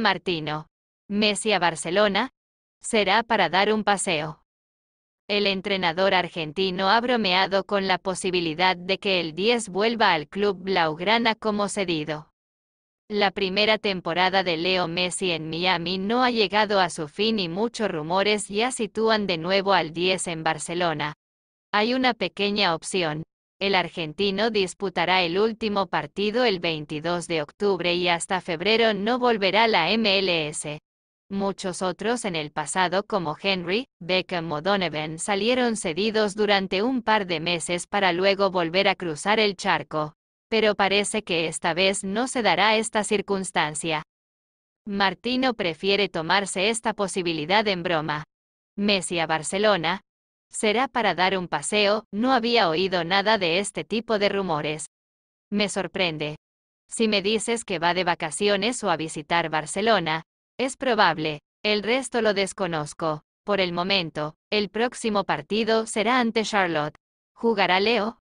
Martino. Messi a Barcelona. Será para dar un paseo. El entrenador argentino ha bromeado con la posibilidad de que el 10 vuelva al club blaugrana como cedido. La primera temporada de Leo Messi en Miami no ha llegado a su fin y muchos rumores ya sitúan de nuevo al 10 en Barcelona. Hay una pequeña opción, el argentino disputará el último partido el 22 de octubre y hasta febrero no volverá a la MLS. Muchos otros en el pasado como Henry, Beckham o Donovan salieron cedidos durante un par de meses para luego volver a cruzar el charco. Pero parece que esta vez no se dará esta circunstancia. Martino prefiere tomarse esta posibilidad en broma. Messi a Barcelona, Será para dar un paseo, no había oído nada de este tipo de rumores. Me sorprende. Si me dices que va de vacaciones o a visitar Barcelona, es probable, el resto lo desconozco. Por el momento, el próximo partido será ante Charlotte. ¿Jugará Leo?